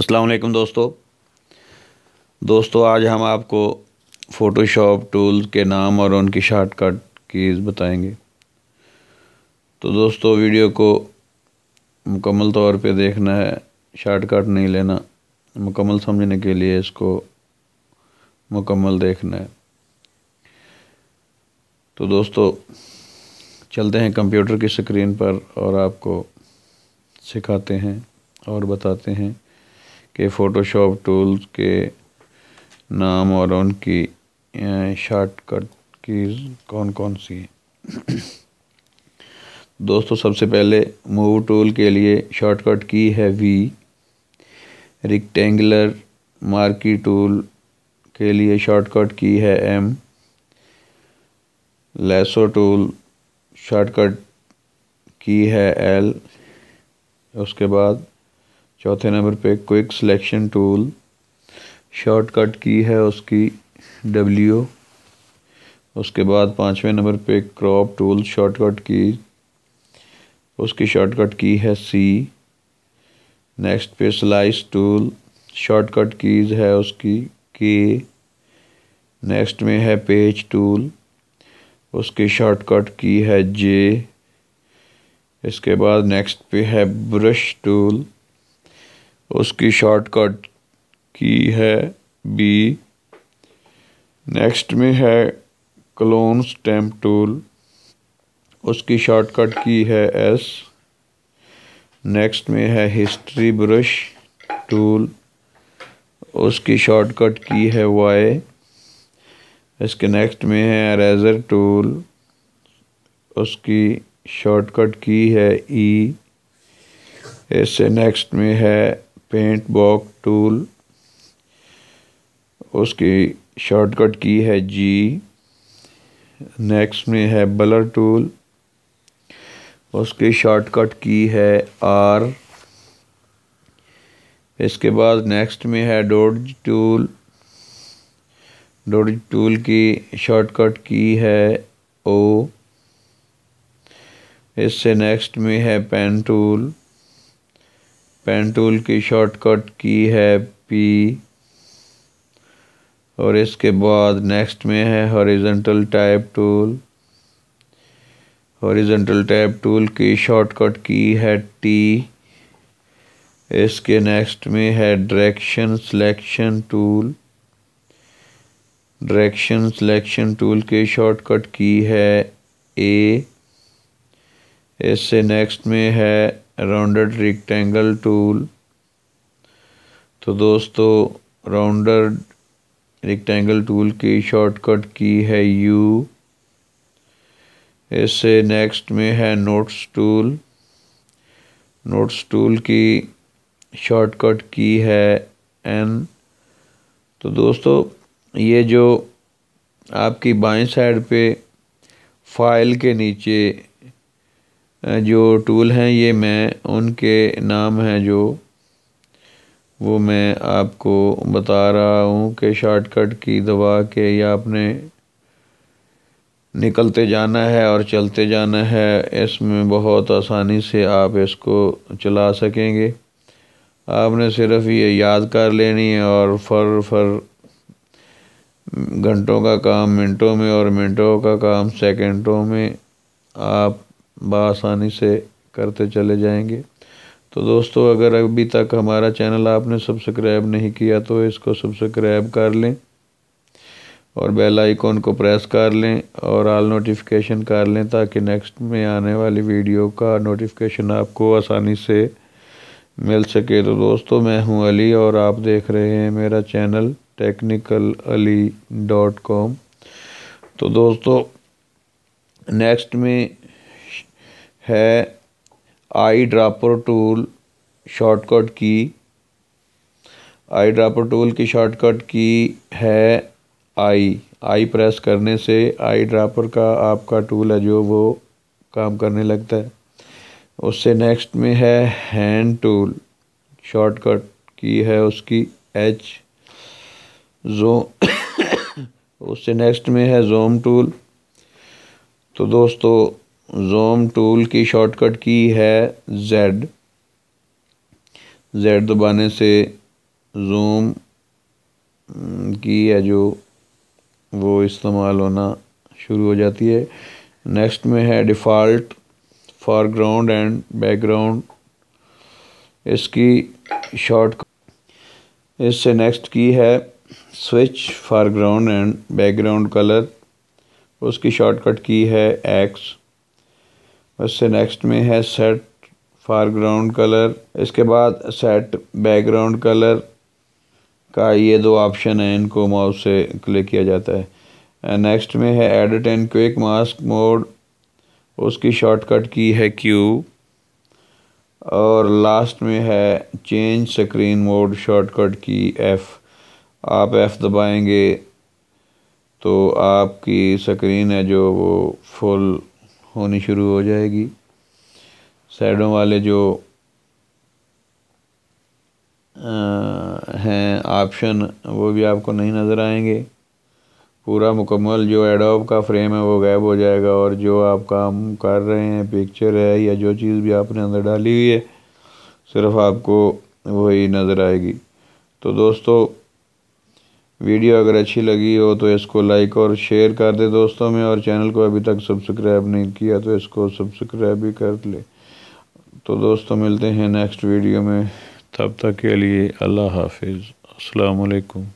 असलकुम दोस्तों दोस्तों आज हम आपको फ़ोटोशॉप टूल के नाम और उनकी शॉर्टकट कीज़ बताएंगे तो दोस्तों वीडियो को मुकम्मल तौर पे देखना है शॉर्टकट नहीं लेना मुकम्मल समझने के लिए इसको मुकम्मल देखना है तो दोस्तों चलते हैं कंप्यूटर की स्क्रीन पर और आपको सिखाते हैं और बताते हैं के फ़ोटोशॉप टूल्स के नाम और उनकी शॉर्टकट की कौन कौन सी हैं दोस्तों सबसे पहले मूव टूल के लिए शॉर्टकट की है वी रिक्टेंगुलर मार्की टूल के लिए शॉर्टकट की है M lasso tool shortcut key है एल उसके बाद चौथे नंबर पे quick selection tool shortcut key है उसकी डब्ल्यू उसके बाद पाँचवें नंबर पे क्रॉप टूल शॉर्टकट की उसकी शॉर्टकट की है सी नेक्स्ट पे स्लाइस टूल शॉर्टकट कीज़ है उसकी के नेक्स्ट में है पेज टूल उसकी शॉर्टकट की है जे इसके बाद नेक्स्ट पे है ब्रश टूल उसकी शॉर्टकट की है बी नेक्स्ट में है क्लोन स्टैम्प टूल उसकी शॉर्टकट की है एस नेक्स्ट में है हिस्ट्री ब्रश टूल उसकी शॉर्टकट की है वाई इसके नेक्स्ट में है रेजर टूल उसकी शॉर्टकट की है ई e. इससे नेक्स्ट में है पेंट बॉक टूल उसकी शॉर्टकट की है जी नेक्स्ट में है बलर टूल उसकी शॉर्टकट की है आर इसके बाद नेक्स्ट में है डोज टूल डोज टूल की शॉर्टकट की है ओ इससे नेक्स्ट में है पेन टूल पेन टूल की शॉर्टकट की है पी और इसके बाद नेक्स्ट में है horizontal type tool horizontal type tool की शॉर्टकट की है टी इसके नेक्स्ट में है direction selection tool direction selection tool की शॉर्टकट की है ए इससे नेक्स्ट में है राउंडेड रिक्टेंगल टूल तो दोस्तों राउंडेड रिक्टेंगल टूल की शॉर्टकट की है यू इससे नेक्स्ट में है नोट्स टूल नोट्स टूल की शॉर्टकट की है एन तो दोस्तों ये जो आपकी बाएं साइड पे फाइल के नीचे जो टूल हैं ये मैं उनके नाम हैं जो वो मैं आपको बता रहा हूँ कि शॉर्टकट की दवा के या आपने निकलते जाना है और चलते जाना है इसमें बहुत आसानी से आप इसको चला सकेंगे आपने सिर्फ ये याद कर लेनी है और फर फर घंटों का काम मिनटों में और मिनटों का काम सेकंडों में आप बसानी से करते चले जाएंगे तो दोस्तों अगर अभी तक हमारा चैनल आपने सब्सक्राइब नहीं किया तो इसको सब्सक्राइब कर लें और बेल आइकॉन को प्रेस कर लें और आल नोटिफिकेशन कर लें ताकि नेक्स्ट में आने वाली वीडियो का नोटिफिकेशन आपको आसानी से मिल सके तो दोस्तों मैं हूं अली और आप देख रहे हैं मेरा channel technical Ali dot com तो दोस्तों नेक्स्ट में है आई eyedropper tool shortcut key eyedropper tool की शॉर्टकट की है आई आई प्रेस करने से आई ड्रापर का आपका टूल है जो वो काम करने लगता है उससे नेक्स्ट में है हैंड टूल शॉर्टकट की है उसकी एच जो उससे नेक्स्ट में है जोम टूल तो दोस्तों जूम टूल की शॉर्टकट की है जेड जेड दबाने से जूम हम्म, की है जो वो इस्तेमाल होना शुरू हो जाती है नेक्स्ट में है डिफ़ॉल्ट फॉरग्राउंड एंड बैकग्राउंड इसकी शॉर्ट इससे नेक्स्ट की है switch foreground and background colour उसकी शॉर्टकट की है एक्स उससे नेक्स्ट में है सेट फारग्राउंड कलर इसके बाद सेट बैकग्राउंड कलर का ये दो ऑप्शन है इनको माउस से क्लिक किया जाता है नेक्स्ट में है edit and quick mask mode उसकी शॉर्टकट की है क्यू और लास्ट में है change screen mode shortcut key F आप एफ़ दबाएंगे तो आपकी स्क्रीन है जो वो फुल होनी शुरू हो जाएगी साइडों वाले जो हैं ऑप्शन वो भी आपको नहीं नज़र आएंगे पूरा मुकम्मल जो एडोब का फ्रेम है वो गायब हो जाएगा और जो आप काम कर रहे हैं पिक्चर है या जो चीज़ भी आपने अंदर डाली हुई है सिर्फ आपको वही नज़र आएगी तो दोस्तों वीडियो अगर अच्छी लगी हो तो इसको लाइक और शेयर कर दे दोस्तों में और चैनल को अभी तक सब्सक्राइब नहीं किया तो इसको सब्सक्राइब भी कर ले तो दोस्तों मिलते हैं नेक्स्ट वीडियो में तब तक के लिए अल्लाह हाफिज़ अस्सलाम